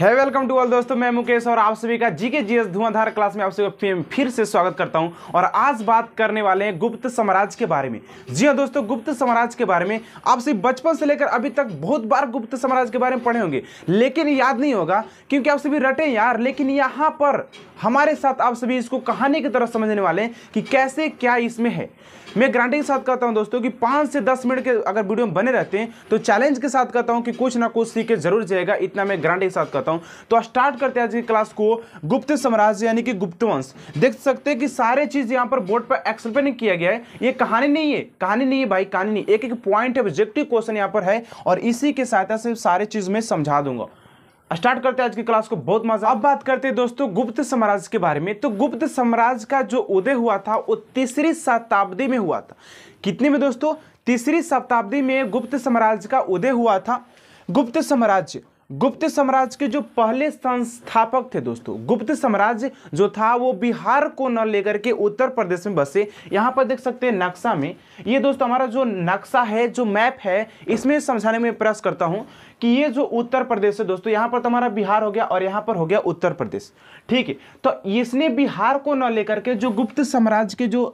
है welcome to all दोस्तों मैं मुकेश और आप सभी का जीके जीएस धुआंधार क्लास में आप सभी का फिर से स्वागत करता हूं और आज बात करने वाले हैं गुप्त साम्राज्य के बारे में जी हां दोस्तों गुप्त साम्राज्य के बारे में आप सभी बचपन से लेकर अभी तक बहुत बार गुप्त साम्राज्य के बारे में पढ़े होंगे लेकिन याद नहीं होगा क्योंकि आप सभी रटे यार लेकिन यहाँ पर हमारे साथ आप सभी इसको कहानी की तरह समझने वाले हैं कि कैसे क्या इसमें है मैं ग्रांटी के साथ कहता हूँ दोस्तों कि पाँच से दस मिनट के अगर वीडियो में बने रहते हैं तो चैलेंज के साथ कहता हूँ कि कुछ ना कुछ सीख के जरूर जाएगा इतना मैं ग्रांटी के साथ कहता हूँ बताता हूं तो स्टार्ट करते हैं आज की क्लास को गुप्त साम्राज्य यानी कि गुप्त वंश देख सकते हैं कि सारे चीज यहां पर बोर्ड पर एक्सप्लेन किया गया है ये कहानी नहीं है कहानी नहीं है भाई कहानी नहीं एक एक पॉइंट ऑब्जेक्टिव क्वेश्चन यहां पर है और इसी के सहायता से सारे चीज में समझा दूंगा स्टार्ट करते हैं आज की क्लास को बहुत मजा अब बात करते हैं दोस्तों गुप्त साम्राज्य के बारे में तो गुप्त साम्राज्य का जो उदय हुआ था वो तीसरी शताब्दी में हुआ था कितने में दोस्तों तीसरी शताब्दी में गुप्त साम्राज्य का उदय हुआ था गुप्त साम्राज्य गुप्त साम्राज्य के जो पहले संस्थापक थे दोस्तों गुप्त साम्राज्य जो था वो बिहार को न लेकर के उत्तर प्रदेश में बसे यहाँ पर देख सकते हैं नक्शा में ये दोस्तों हमारा जो नक्शा है जो मैप है इसमें समझाने में प्रयास करता हूँ कि ये जो उत्तर प्रदेश है दोस्तों यहाँ पर तुम्हारा तो बिहार हो गया और यहाँ पर हो गया उत्तर प्रदेश ठीक है तो इसने बिहार को न लेकर के जो गुप्त साम्राज्य के जो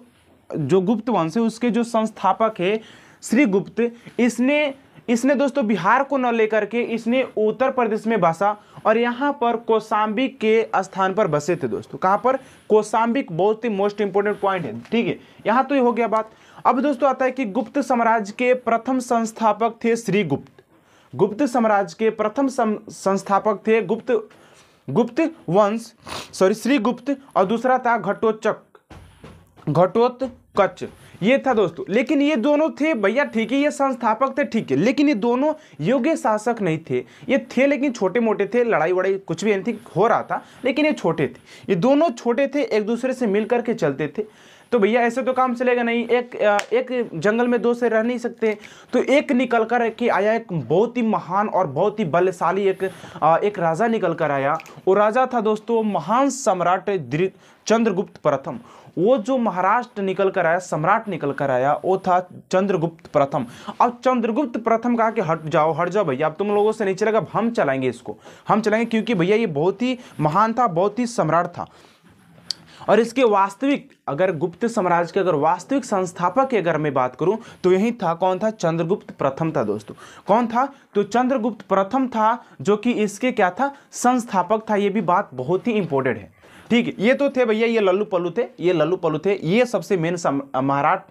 जो गुप्त वंश है उसके जो संस्थापक है श्री गुप्त इसने इसने दोस्तों बिहार को न लेकर के इसने उत्तर प्रदेश में बसा और यहाँ पर कोसाम्बिक के स्थान पर बसे थे दोस्तों कहाँ पर कोसाम्बिक बहुत ही मोस्ट इंपोर्टेंट पॉइंट है ठीक है यहाँ तो ये यह हो गया बात अब दोस्तों आता है कि गुप्त साम्राज्य के प्रथम संस्थापक थे श्री गुप्त गुप्त साम्राज्य के प्रथम संस्थापक थे गुप्त गुप्त वंश सॉरी श्रीगुप्त और दूसरा था घटोचक घटोत्कच ये था दोस्तों लेकिन ये दोनों थे भैया ठीक है ये संस्थापक थे ठीक है लेकिन ये दोनों योग्य शासक नहीं थे ये थे लेकिन छोटे मोटे थे लड़ाई वड़ाई कुछ भी एनीथिंग हो रहा था लेकिन ये छोटे थे ये दोनों छोटे थे एक दूसरे से मिल करके चलते थे तो भैया ऐसे तो काम चलेगा नहीं एक एक जंगल में दो से रह नहीं सकते तो एक निकल कर कि आया एक बहुत ही महान और बहुत ही बलशाली एक एक राजा निकल कर आया वो राजा था दोस्तों महान सम्राट चंद्रगुप्त प्रथम वो जो महाराष्ट्र निकल कर आया सम्राट निकल कर आया वो था चंद्रगुप्त प्रथम अब चंद्रगुप्त प्रथम कहा कि हट जाओ हट जाओ भैया अब तुम लोगों से नहीं चलेगा हम चलाएंगे इसको हम चलाएंगे क्योंकि भैया ये बहुत ही महान था बहुत ही सम्राट था और इसके वास्तविक अगर गुप्त साम्राज्य के अगर वास्तविक संस्थापक की अगर मैं बात करूं तो यही था कौन था चंद्रगुप्त प्रथम था दोस्तों कौन था तो चंद्रगुप्त प्रथम था जो कि इसके क्या था संस्थापक था ये भी बात बहुत ही इंपॉर्टेंट है ठीक है ये तो थे भैया ये लल्लू पल्लू थे ये लल्लू पल्लू थे ये सबसे मेन महाराट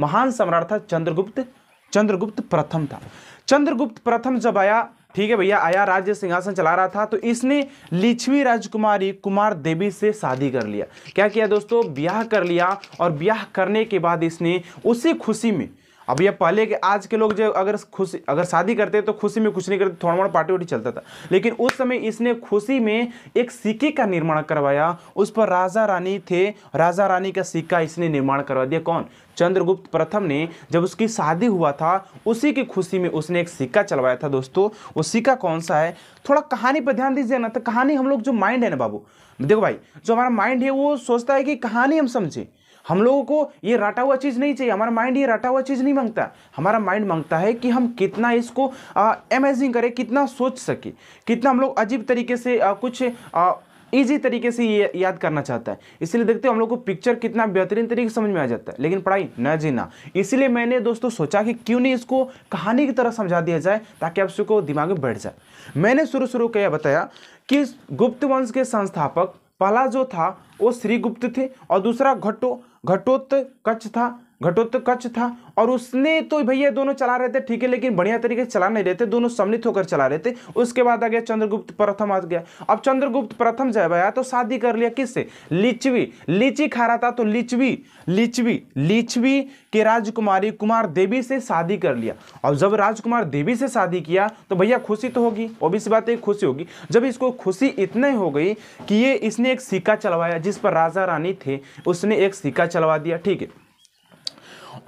महान सम्राट था चंद्रगुप्त चंद्रगुप्त प्रथम था चंद्रगुप्त प्रथम जब आया ठीक है भैया आया राज्य सिंहासन चला रहा था तो इसने लिच्छवी राजकुमारी कुमार देवी से शादी कर लिया क्या किया दोस्तों ब्याह कर लिया और ब्याह करने के बाद इसने उसी खुशी में अब ये पहले के आज के लोग जो अगर खुशी अगर शादी करते तो खुशी में कुछ नहीं करते थोड़ा मोड़ा पार्टी वार्टी चलता था लेकिन उस समय इसने खुशी में एक सिक्के का निर्माण करवाया उस पर राजा रानी थे राजा रानी का सिक्का इसने निर्माण करवा दिया कौन चंद्रगुप्त प्रथम ने जब उसकी शादी हुआ था उसी की खुशी में उसने एक सिक्का चलवाया था दोस्तों वो सिक्का कौन सा है थोड़ा कहानी पर ध्यान दीजिए ना तो कहानी हम लोग जो माइंड है ना बाबू देखो भाई जो हमारा माइंड है वो सोचता है कि कहानी हम समझें हम लोगों को ये रटा हुआ चीज़ नहीं चाहिए हमारा माइंड ये रटा हुआ चीज़ नहीं मांगता हमारा माइंड मांगता है कि हम कितना इसको अमेजिंग करें कितना सोच सके कितना हम लोग अजीब तरीके से आ, कुछ आ, ईजी तरीके से ये याद करना चाहता है इसलिए देखते हो हम लोग को पिक्चर कितना बेहतरीन तरीके से समझ में आ जाता है लेकिन पढ़ाई न जीना इसलिए मैंने दोस्तों सोचा कि क्यों नहीं इसको कहानी की तरह समझा दिया जाए ताकि आप सबको दिमाग में बैठ जाए मैंने शुरू शुरू किया बताया कि गुप्त वंश के संस्थापक पहला जो था वो श्रीगुप्त थे और दूसरा घट्टो घटोत्कच था घटोत्कच तो था और उसने तो भैया दोनों चला रहे थे ठीक है लेकिन बढ़िया तरीके से चला नहीं रहे थे दोनों सम्मिलित होकर चला रहे थे उसके बाद आ गया चंद्रगुप्त प्रथम आ गया अब चंद्रगुप्त प्रथम जब आया तो शादी कर लिया किससे लिचवी लीची खा रहा था तो लिचवी लिचवी लिचवी के राजकुमारी कुमार देवी से शादी कर लिया और जब राजकुमार देवी से शादी किया तो भैया खुशी तो होगी सी बात खुशी होगी जब इसको खुशी इतने हो गई कि ये इसने एक सिक्का चलवाया जिस पर राजा रानी थे उसने एक सिक्का चलवा दिया ठीक है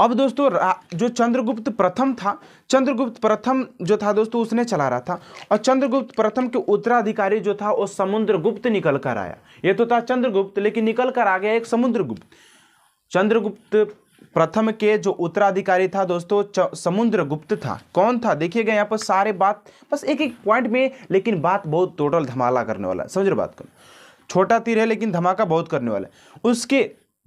अब दोस्तों जो चंद्रगुप्त प्रथम था चंद्रगुप्त प्रथम जो था दोस्तों उसने चला रहा था और चंद्रगुप्त प्रथम के उत्तराधिकारी जो था वो समुद्रगुप्त निकल कर आया ये तो था चंद्रगुप्त लेकिन निकल कर आ गया एक समुद्रगुप्त चंद्रगुप्त प्रथम के जो उत्तराधिकारी था दोस्तों समुद्रगुप्त था कौन था देखिएगा यहाँ पर सारे बात बस एक एक पॉइंट में लेकिन बात बहुत टोटल धमाला करने वाला है समझ रहे बात को छोटा तीर है लेकिन धमाका बहुत करने वाला है उसके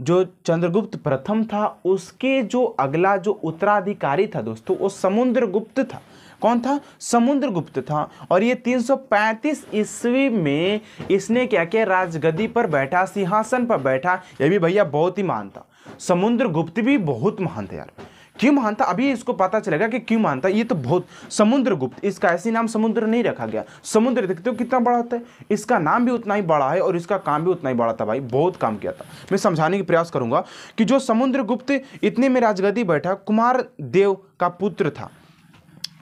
जो चंद्रगुप्त प्रथम था उसके जो अगला जो उत्तराधिकारी था दोस्तों वो समुद्रगुप्त था कौन था समुद्रगुप्त था और ये 335 ईस्वी में इसने क्या किया राजगद्दी पर बैठा सिंहासन पर बैठा ये भी भैया बहुत ही महान था समुद्रगुप्त भी बहुत महान थे यार क्यों महानता अभी इसको पता चलेगा कि क्यों महानता ये तो बहुत समुद्रगुप्त इसका ऐसे नाम समुद्र नहीं रखा गया समुद्र देखते हो कितना बड़ा होता है इसका नाम भी उतना ही बड़ा है और इसका काम भी उतना ही बड़ा था भाई बहुत काम किया था मैं समझाने की प्रयास करूंगा कि जो समुद्रगुप्त इतने में राजगदी बैठा कुमार देव का पुत्र था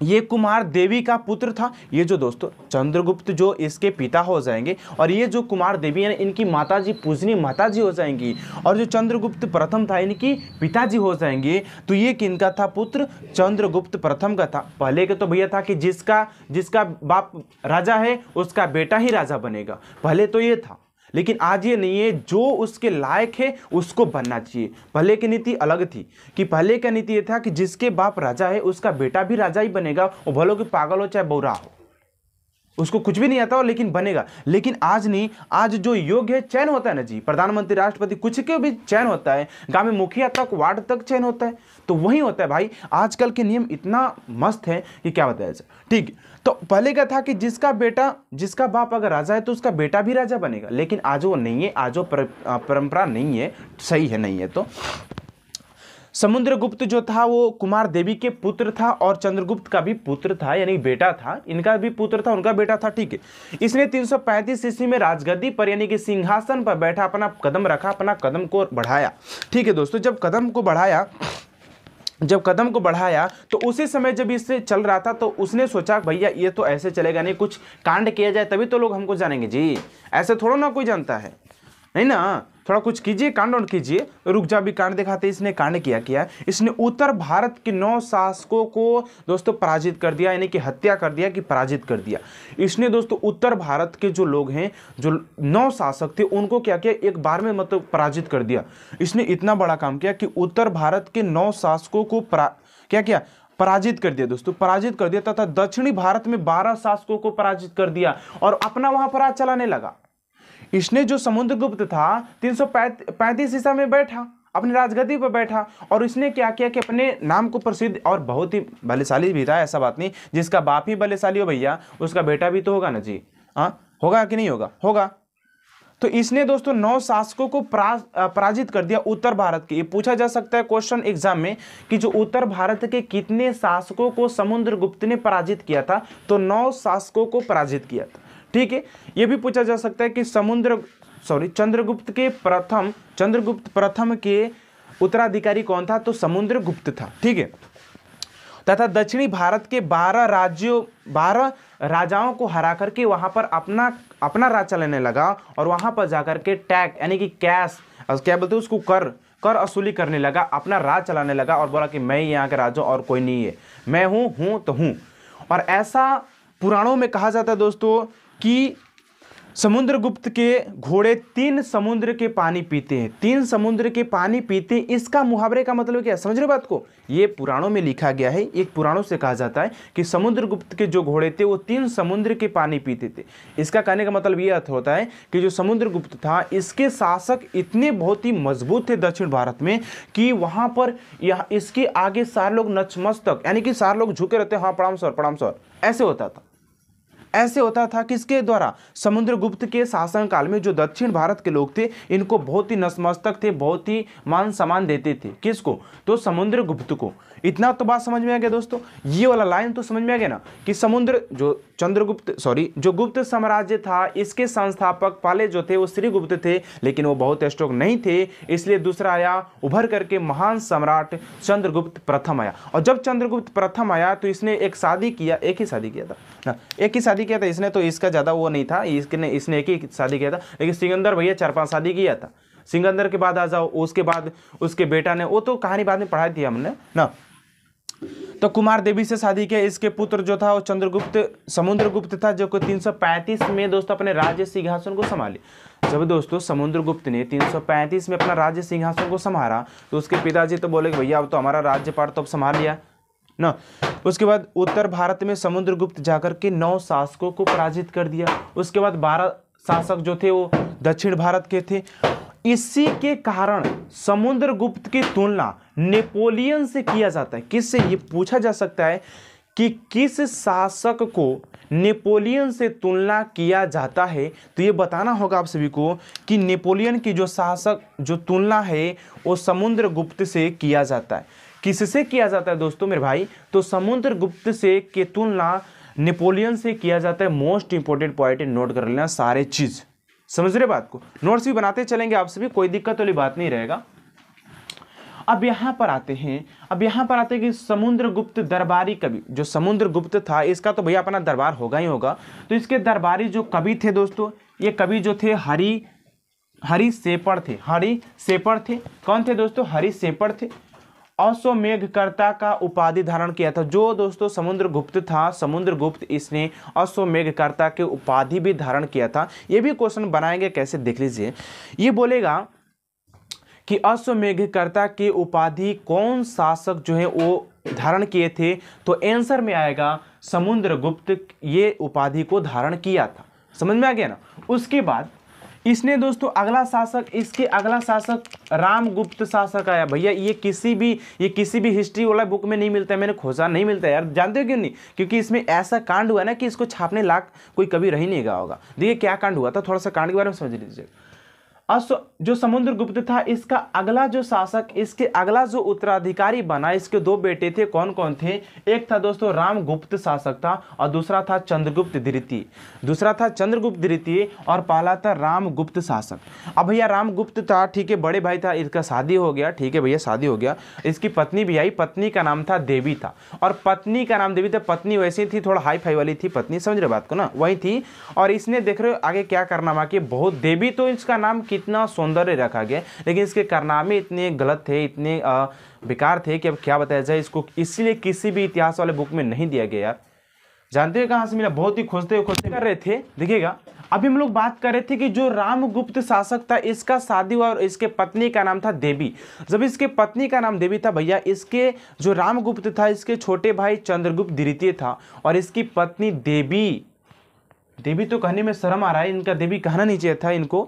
ये कुमार देवी का पुत्र था ये जो दोस्तों चंद्रगुप्त जो इसके पिता हो जाएंगे और ये जो कुमार देवी है इनकी माताजी पूजनी माताजी हो जाएंगी और जो चंद्रगुप्त प्रथम था इनकी पिताजी हो जाएंगे तो ये किन का था पुत्र चंद्रगुप्त प्रथम का था पहले का तो भैया था कि जिसका जिसका बाप राजा है उसका बेटा ही राजा बनेगा पहले तो ये था लेकिन आज ये नहीं है जो उसके लायक है उसको बनना चाहिए पहले की नीति अलग थी कि पहले का नीति ये था कि जिसके बाप राजा है उसका बेटा भी राजा ही बनेगा वो भलो कि पागल हो चाहे बुरा हो उसको कुछ भी नहीं आता और लेकिन बनेगा लेकिन आज नहीं आज जो योग्य है चयन होता है ना जी प्रधानमंत्री राष्ट्रपति कुछ के भी चयन होता है गांव में मुखिया तक वार्ड तक चयन होता है तो वही होता है भाई आजकल के नियम इतना मस्त है कि क्या बताया जाए ठीक तो पहले का था कि जिसका बेटा जिसका बाप अगर राजा है तो उसका बेटा भी राजा बनेगा लेकिन आज वो नहीं है आज वो परंपरा नहीं है सही है नहीं है तो समुद्रगुप्त जो था वो कुमार देवी के पुत्र था और चंद्रगुप्त का भी पुत्र था यानी बेटा था इनका भी पुत्र था उनका बेटा था ठीक है इसने 335 ईस्वी में राजगद्दी पर यानी कि सिंहासन पर बैठा अपना कदम रखा अपना कदम को बढ़ाया ठीक है दोस्तों जब कदम को बढ़ाया जब कदम को बढ़ाया तो उसी समय जब इससे चल रहा था तो उसने सोचा भैया ये तो ऐसे चलेगा नहीं कुछ कांड किया जाए तभी तो लोग हमको जानेंगे जी ऐसे थोड़ा ना कोई जानता है नहीं ना थोड़ा कुछ कीजिए कांड और कीजिए रुक जा भी कांड दिखाते इसने कांड किया किया इसने उत्तर भारत के नौ शासकों को दोस्तों पराजित कर दिया यानी कि हत्या कर दिया कि पराजित कर दिया इसने दोस्तों उत्तर भारत के जो लोग हैं जो नौ शासक थे उनको क्या किया एक बार में मतलब पराजित कर दिया इसने इतना बड़ा काम किया कि उत्तर भारत के नौ शासकों को परा क्या किया पराजित कर दिया दोस्तों पराजित कर दिया तथा दक्षिणी भारत में बारह शासकों को पराजित कर दिया और अपना वहां पर राज चलाने लगा इसने जो समुद्रगुप्त था तीन सौ पैंतीस ईसा में बैठा अपनी राजगद्दी पर बैठा और इसने क्या किया कि अपने नाम को प्रसिद्ध और बहुत ही बलशाली भी था ऐसा बात नहीं जिसका बाप ही बलशाली हो भैया उसका बेटा भी तो होगा ना जी हाँ होगा कि नहीं होगा होगा तो इसने दोस्तों नौ शासकों को पराजित कर दिया उत्तर भारत के ये पूछा जा सकता है क्वेश्चन एग्जाम में कि जो उत्तर भारत के कितने शासकों को समुद्रगुप्त ने पराजित किया था तो नौ शासकों को पराजित किया था ठीक है ये भी पूछा जा सकता है कि समुद्र सॉरी चंद्रगुप्त के प्रथम चंद्रगुप्त प्रथम के उत्तराधिकारी कौन था तो समुद्रगुप्त था ठीक है तथा दक्षिणी भारत के बारह राज्यों बारह राजाओं को हरा करके वहां पर अपना अपना राज चलाने लगा और वहां पर जाकर के टैग यानी कि कैश क्या बोलते हैं उसको कर कर असूली करने लगा अपना राज चलाने लगा और बोला कि मैं ही यहाँ के राजा और कोई नहीं है मैं हूँ हूँ तो हूँ और ऐसा पुराणों में कहा जाता है दोस्तों कि समुद्रगुप्त के घोड़े तीन समुद्र के पानी पीते हैं तीन समुद्र के पानी पीते हैं इसका मुहावरे का मतलब क्या है समझ रहे बात को ये पुराणों में लिखा गया है एक पुराणों से कहा जाता है कि समुद्रगुप्त के जो घोड़े थे वो तीन समुद्र के पानी पीते थे इसका कहने का मतलब ये अर्थ होता है कि जो समुद्रगुप्त था इसके शासक इतने बहुत ही मजबूत थे दक्षिण भारत में कि वहाँ पर यह इसके आगे सारे लोग नचमस्तक यानी कि सारे लोग झुके रहते हाँ प्रणाम सर प्रणाम सर ऐसे होता था ऐसे होता था किसके द्वारा समुद्रगुप्त के शासन काल में जो दक्षिण भारत के लोग थे इनको बहुत ही नसमस्तक थे बहुत ही मान सम्मान देते थे किसको तो समुद्रगुप्त को इतना तो बात समझ में आ गया दोस्तों ये वाला लाइन तो समझ में आ गया ना कि समुद्र जो चंद्रगुप्त सॉरी जो गुप्त साम्राज्य था इसके संस्थापक पहले जो थे वो श्रीगुप्त थे लेकिन वो बहुत स्ट्रोक नहीं थे इसलिए दूसरा आया उभर करके महान सम्राट चंद्रगुप्त प्रथम आया और जब चंद्रगुप्त प्रथम आया तो इसने एक शादी किया एक ही शादी किया था ना एक ही शादी शादी किया था इसने तो इसका ज़्यादा वो नहीं था इसने इसने एक ही शादी किया था लेकिन सिकंदर भैया चार पांच शादी किया था सिकंदर के बाद आ जाओ उसके बाद उसके बेटा ने वो तो कहानी बाद में पढ़ाई थी हमने ना तो कुमार देवी से शादी किया इसके पुत्र जो था वो चंद्रगुप्त समुद्रगुप्त था जो कि तीन में दोस्तों अपने राज्य सिंहासन को संभाली जब दोस्तों समुद्रगुप्त ने 335 में अपना राज्य सिंहासन को संभाला तो उसके पिताजी तो बोले कि भैया अब तो हमारा राज्य पाठ तो अब संभाल लिया ना उसके बाद उत्तर भारत में समुद्रगुप्त जाकर के नौ शासकों को पराजित कर दिया उसके बाद बारह शासक जो थे वो दक्षिण भारत के थे इसी के कारण समुद्रगुप्त की तुलना नेपोलियन से किया जाता है किससे ये पूछा जा सकता है कि किस शासक को नेपोलियन से तुलना किया जाता है तो ये बताना होगा आप सभी को कि नेपोलियन की जो शासक जो तुलना है वो समुद्रगुप्त से किया जाता है किससे किया जाता है दोस्तों मेरे भाई तो समुद्र गुप्त से की तुलना नेपोलियन से किया जाता है मोस्ट इंपॉर्टेंट पॉइंट नोट कर लेना सारे चीज़ समझ रहे बात को नोट्स भी बनाते चलेंगे आपसे भी कोई दिक्कत वाली बात नहीं रहेगा अब यहां पर आते हैं अब यहां पर आते हैं कि समुद्रगुप्त दरबारी कवि जो समुद्रगुप्त था इसका तो भैया अपना दरबार होगा ही होगा तो इसके दरबारी जो कवि थे दोस्तों ये कवि जो थे हरी हरी सेपड़ थे हरी सेपड़ थे कौन थे दोस्तों हरी सेपड़ थे अश्वमेघकर्ता का उपाधि धारण किया था जो दोस्तों समुद्र गुप्त था समुद्र गुप्त इसने अश्वमेघकर्ता के उपाधि भी धारण किया था ये भी क्वेश्चन बनाएंगे कैसे देख लीजिए ये बोलेगा कि अश्वमेघकर्ता की उपाधि कौन शासक जो है वो धारण किए थे तो आंसर में आएगा समुद्रगुप्त ये उपाधि को धारण किया था समझ में आ गया ना उसके बाद इसने दोस्तों अगला शासक इसके अगला शासक रामगुप्त शासक आया भैया ये किसी भी ये किसी भी हिस्ट्री वाला बुक में नहीं मिलता है मैंने खोजा नहीं मिलता यार जानते हो क्यों नहीं क्योंकि इसमें ऐसा कांड हुआ ना कि इसको छापने लाख कोई कभी रही नहीं गया होगा देखिए क्या कांड हुआ था थोड़ा सा कांड के बारे में समझ लीजिए अश्व जो समुद्र गुप्त था इसका अगला जो शासक इसके अगला जो उत्तराधिकारी बना इसके दो बेटे थे कौन कौन थे एक था दोस्तों रामगुप्त शासक था और दूसरा था चंद्रगुप्त द्वितीय दूसरा था चंद्रगुप्त द्वितीय और पहला था रामगुप्त शासक अब भैया रामगुप्त था ठीक है बड़े भाई था इसका शादी हो गया ठीक है भैया शादी हो गया इसकी पत्नी भी आई पत्नी का नाम था देवी था और पत्नी का नाम देवी था पत्नी वैसी थी थोड़ा हाई फाई वाली थी पत्नी समझ रहे बात को ना वही थी और इसने देख रहे हो आगे क्या करना बाकी बहुत देवी तो इसका नाम कितना सौंदर्य रखा गया लेकिन इसके कारनामे इतने गलत थे इतने बेकार थे कि अब क्या बताया जाए इसको इसलिए किसी भी इतिहास वाले बुक में नहीं दिया गया यार जानते हो कहाँ से मिला बहुत ही खोजते हुए खोजते कर रहे थे देखिएगा अभी हम लोग बात कर रहे थे कि जो रामगुप्त शासक था इसका शादी हुआ और इसके पत्नी का नाम था देवी जब इसके पत्नी का नाम देवी था भैया इसके जो रामगुप्त था इसके छोटे भाई चंद्रगुप्त द्वितीय था और इसकी पत्नी देवी देवी तो कहने में शर्म आ रहा है इनका देवी कहना नहीं चाहिए था इनको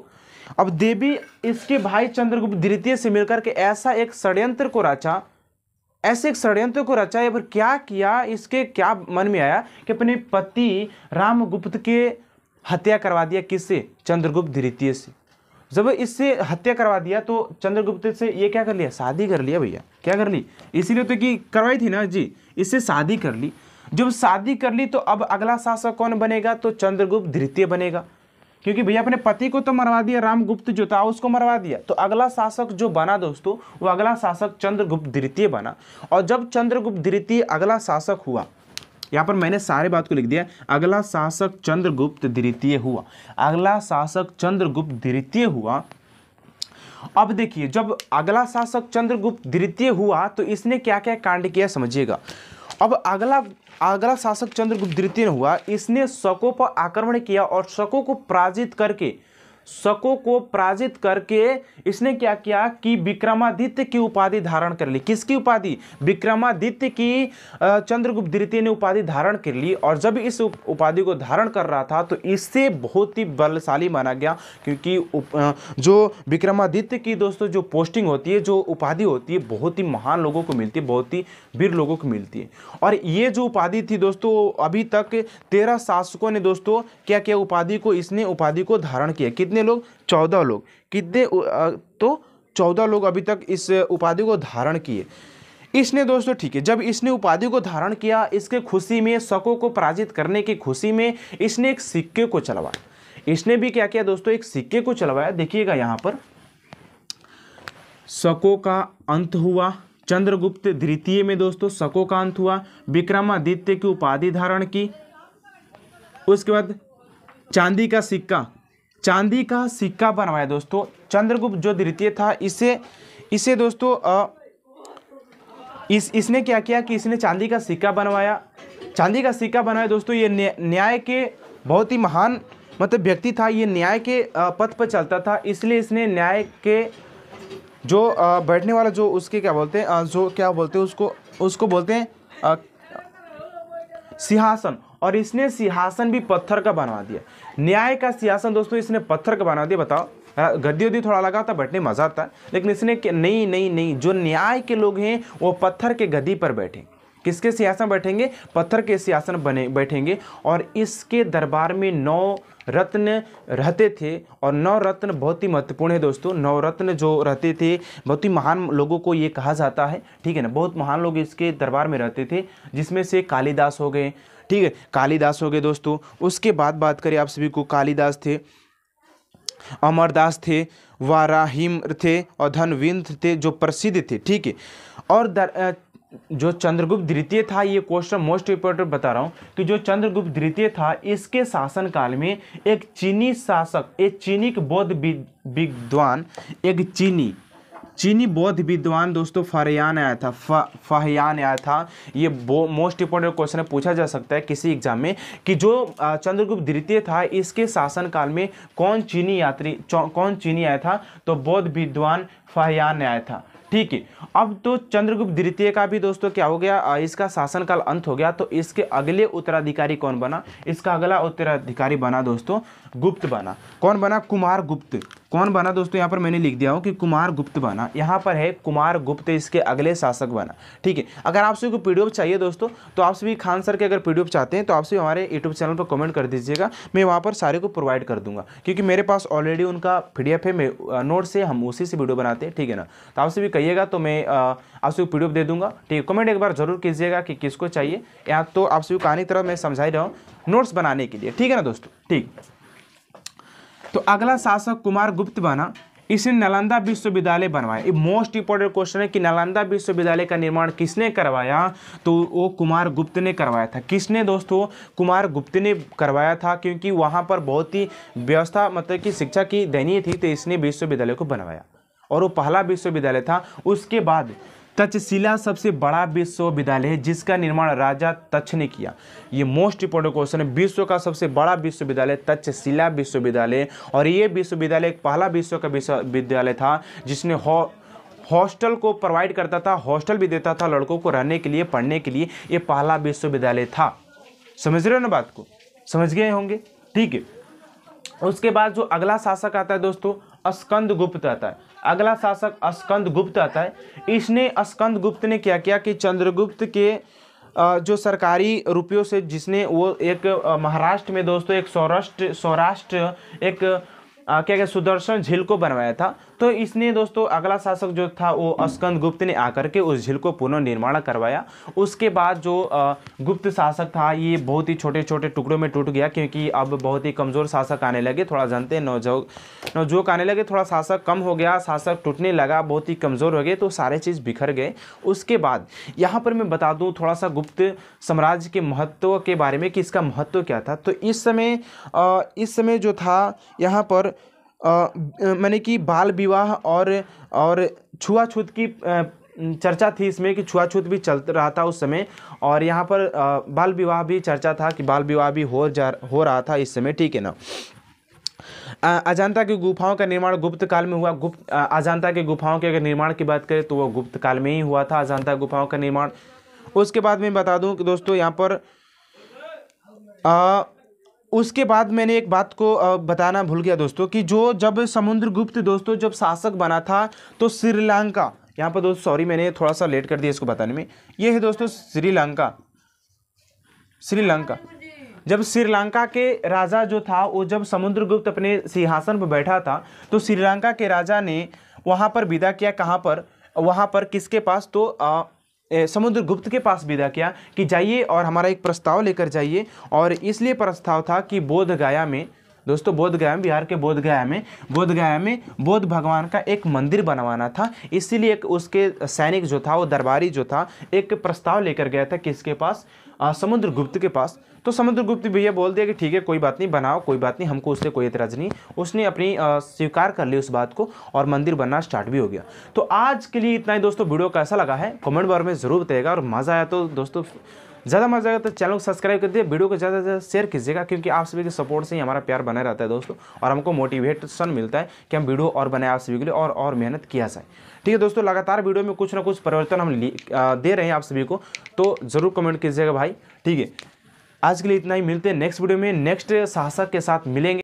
अब देवी इसके भाई चंद्रगुप्त द्वितीय से मिलकर के ऐसा एक षड्यंत्र को रचा ऐसे एक षड्यंत्र को रचा या फिर क्या किया इसके क्या मन में आया कि अपने पति रामगुप्त के हत्या करवा दिया किससे चंद्रगुप्त द्वितीय से जब इससे हत्या करवा दिया तो चंद्रगुप्त से ये क्या कर लिया शादी कर लिया भैया क्या कर ली इसीलिए तो कि करवाई थी ना जी इससे शादी कर ली जब शादी कर ली तो अब अगला शासक कौन बनेगा तो चंद्रगुप्त द्वितीय बनेगा क्योंकि भैया अपने पति को तो मरवा दिया रामगुप्त जो था उसको मरवा दिया तो अगला शासक जो बना दोस्तों वो अगला शासक चंद्रगुप्त द्वितीय बना और जब चंद्रगुप्त द्वितीय अगला शासक हुआ यहाँ पर मैंने सारे बात को लिख दिया अगला शासक चंद्रगुप्त द्वितीय हुआ अगला शासक चंद्रगुप्त द्वितीय हुआ अब देखिए जब अगला शासक चंद्रगुप्त द्वितीय हुआ तो इसने क्या क्या कांड किया समझिएगा अब अगला अगला शासक चंद्रगुप्त द्वितीय हुआ इसने शकों पर आक्रमण किया और शकों को पराजित करके शकों को पराजित करके इसने क्या किया कि विक्रमादित्य की उपाधि धारण कर ली किसकी उपाधि विक्रमादित्य की चंद्रगुप्त द्वितीय ने उपाधि धारण कर ली और जब इस उपाधि को धारण कर रहा था तो इससे बहुत ही बलशाली माना गया क्योंकि जो विक्रमादित्य की दोस्तों जो पोस्टिंग होती है जो उपाधि होती है बहुत ही महान लोगों को मिलती है बहुत ही वीर लोगों को मिलती है और ये जो उपाधि थी दोस्तों अभी तक तेरह शासकों ने दोस्तों क्या क्या उपाधि को इसने उपाधि को धारण किया कितने कितने लोग चौदह लोग कितने तो चौदह लोग अभी तक इस उपाधि को धारण किए इसने दोस्तों ठीक है जब इसने उपाधि को धारण किया इसके खुशी में शकों को पराजित करने की खुशी में इसने एक सिक्के को चलवाया इसने भी क्या किया दोस्तों एक सिक्के को चलवाया देखिएगा यहाँ पर शकों का अंत हुआ चंद्रगुप्त द्वितीय में दोस्तों शकों का अंत हुआ विक्रमादित्य की उपाधि धारण की उसके बाद चांदी का सिक्का चांदी का सिक्का बनवाया दोस्तों चंद्रगुप्त जो द्वितीय था इसे इसे दोस्तों इस इसने क्या किया कि इसने चांदी का सिक्का बनवाया चांदी का सिक्का बनवाया दोस्तों ये न्याय के बहुत ही महान मतलब व्यक्ति था ये न्याय के पथ पर चलता था इसलिए इसने न्याय के जो बैठने वाला जो उसके क्या बोलते हैं जो क्या बोलते हैं उसको उसको बोलते हैं सिंहासन और इसने सिंहासन भी पत्थर का बनवा दिया न्याय का सियासन दोस्तों इसने पत्थर का बना दिया बताओ हाँ, गद्दी उद्दी थोड़ा लगा था बैठने मजा आता है लेकिन इसने नहीं नहीं नहीं जो न्याय के लोग हैं वो पत्थर के गद्दी पर बैठे किसके सियासन बैठेंगे पत्थर के सियासन बने बैठेंगे और इसके दरबार में नौ रत्न रहते थे और नौ रत्न बहुत ही महत्वपूर्ण है दोस्तों नौ रत्न जो रहते थे बहुत ही महान लोगों को ये कहा जाता है ठीक है ना बहुत महान लोग इसके दरबार में रहते थे जिसमें से कालिदास हो गए ठीक है कालीदास हो गए दोस्तों उसके बाद बात करें आप सभी को कालीदास थे अमरदास थे वाराहिम थे और धनविंद थे जो प्रसिद्ध थे ठीक है और दर, जो चंद्रगुप्त द्वितीय था ये क्वेश्चन मोस्ट इंपॉर्टेंट बता रहा हूँ कि जो चंद्रगुप्त द्वितीय था इसके शासनकाल में एक चीनी शासक एक चीनी बौद्ध विद्वान एक चीनी चीनी बौद्ध विद्वान दोस्तों फरयान आया था फाहयान आया था ये मोस्ट इंपॉर्टेंट क्वेश्चन पूछा जा सकता है किसी एग्जाम में कि जो चंद्रगुप्त द्वितीय था इसके शासनकाल में कौन चीनी यात्री कौन चीनी आया था तो बौद्ध विद्वान फहयान आया था ठीक है अब तो चंद्रगुप्त द्वितीय का भी दोस्तों क्या हो गया इसका शासनकाल अंत हो गया तो इसके अगले उत्तराधिकारी कौन बना इसका अगला उत्तराधिकारी बना दोस्तों गुप्त बना कौन बना कुमार गुप्त कौन बना दोस्तों यहाँ पर मैंने लिख दिया हूँ कि कुमार गुप्त बना यहाँ पर है कुमार गुप्त इसके अगले शासक बना ठीक है अगर आप सभी को पी चाहिए दोस्तों तो आप सभी खान सर के अगर पी चाहते हैं तो आप सभी हमारे यूट्यूब चैनल पर कमेंट कर दीजिएगा मैं वहाँ पर सारे को प्रोवाइड कर दूंगा क्योंकि मेरे पास ऑलरेडी उनका पी है मैं नोट से हम उसी से वीडियो बनाते हैं ठीक है ना तो आप सभी कहिएगा तो मैं आप सभी पी दे दूंगा ठीक है कमेंट एक बार जरूर कीजिएगा कि किसको चाहिए या तो आप सभी कहानी तरह मैं समझाई रहा हूँ नोट्स बनाने के लिए ठीक है ना दोस्तों ठीक तो अगला शासक कुमार गुप्त बना इसने नालंदा विश्वविद्यालय बनवाया ये मोस्ट इंपॉर्टेंट क्वेश्चन है कि नालंदा विश्वविद्यालय का निर्माण किसने करवाया तो वो कुमार गुप्त ने करवाया था किसने दोस्तों कुमार गुप्त ने करवाया था क्योंकि वहाँ पर बहुत ही व्यवस्था मतलब कि शिक्षा की दयनीय थी तो इसने विश्वविद्यालय को बनवाया और वो पहला विश्वविद्यालय था उसके बाद तक्षशिला सबसे बड़ा विश्वविद्यालय है जिसका निर्माण राजा तक्ष ने किया ये मोस्ट इंपोर्टेंट क्वेश्चन है विश्व का सबसे बड़ा विश्वविद्यालय तक्षशिला विश्वविद्यालय और ये विश्वविद्यालय पहला विश्व का विश्वविद्यालय था जिसने हॉ हॉस्टल को प्रोवाइड करता था हॉस्टल भी देता था लड़कों को रहने के लिए पढ़ने के लिए ये पहला विश्वविद्यालय था समझ रहे हो ना बात को समझ गए होंगे ठीक है उसके बाद जो अगला शासक आता है दोस्तों अस्कंद गुप्त आता है अगला शासक अस्कंद गुप्त आता है इसने अस्कंद गुप्त ने क्या किया कि चंद्रगुप्त के जो सरकारी रुपयों से जिसने वो एक महाराष्ट्र में दोस्तों एक सौराष्ट्र सौराष्ट्र एक क्या क्या सुदर्शन झील को बनवाया था तो इसने दोस्तों अगला शासक जो था वो अस्कंद गुप्त ने आकर के उस झील को पुनर्निर्माण करवाया उसके बाद जो गुप्त शासक था ये बहुत ही छोटे छोटे टुकड़ों में टूट गया क्योंकि अब बहुत ही कमज़ोर शासक आने लगे थोड़ा जनते नवजोक नवजोक आने लगे थोड़ा शासक कम हो गया शासक टूटने लगा बहुत ही कमज़ोर हो गए तो सारे चीज़ बिखर गए उसके बाद यहाँ पर मैं बता दूँ थोड़ा सा गुप्त साम्राज्य के महत्व के बारे में कि इसका महत्व क्या था तो इस समय इस समय जो था यहाँ पर मानी कि बाल विवाह और और छुआछूत की चर्चा थी इसमें कि छुआछूत भी चल रहा था उस समय और यहाँ पर बाल विवाह भी चर्चा था कि बाल विवाह भी हो जा हो रहा था इस समय ठीक है ना अजंता की गुफाओं का निर्माण गुप्त काल में हुआ गुप्त अजंता की गुफाओं के अगर निर्माण की बात करें तो वो गुप्त काल में ही हुआ था अजंता गुफाओं का निर्माण उसके बाद मैं बता दूं कि दोस्तों यहाँ पर आ, उसके बाद मैंने एक बात को बताना भूल गया दोस्तों कि जो जब समुद्रगुप्त दोस्तों जब शासक बना था तो श्रीलंका यहाँ पर दोस्तों सॉरी मैंने थोड़ा सा लेट कर दिया इसको बताने में ये है दोस्तों श्रीलंका श्रीलंका जब श्रीलंका के राजा जो था वो जब समुद्रगुप्त अपने सिंहासन पर बैठा था तो श्रीलंका के राजा ने वहाँ पर विदा किया कहाँ पर वहाँ पर किसके पास तो आ, समुद्रगुप्त के पास विदा किया कि जाइए और हमारा एक प्रस्ताव लेकर जाइए और इसलिए प्रस्ताव था कि बोधगया में दोस्तों बोधगया में बिहार के बोधगया में बोधगया में बोध भगवान का एक मंदिर बनवाना था इसीलिए उसके सैनिक जो था वो दरबारी जो था एक प्रस्ताव लेकर गया था किसके पास समुद्र गुप्त के पास तो समुद्र गुप्त भैया बोल दिया कि ठीक है कोई बात नहीं बनाओ कोई बात नहीं हमको उससे कोई एतराज़ नहीं उसने अपनी स्वीकार कर ली उस बात को और मंदिर बनना स्टार्ट भी हो गया तो आज के लिए इतना ही दोस्तों वीडियो कैसा लगा है कमेंट बार में ज़रूर बताएगा और मज़ा आया तो दोस्तों ज़्यादा मजा आएगा तो चैनल को सब्सक्राइब कर दिए वीडियो को ज़्यादा से ज़्यादा शेयर कीजिएगा क्योंकि आप सभी के सपोर्ट से ही हमारा प्यार बना रहता है दोस्तों और हमको मोटिवेशन मिलता है कि हम वीडियो और बनाए आप सभी के लिए और और मेहनत किया जाए ठीक है दोस्तों लगातार वीडियो में कुछ ना कुछ परिवर्तन हम दे रहे हैं आप सभी को तो ज़रूर कमेंट कीजिएगा भाई ठीक है आज के लिए इतना ही मिलते हैं नेक्स्ट वीडियो में नेक्स्ट शासक के साथ मिलेंगे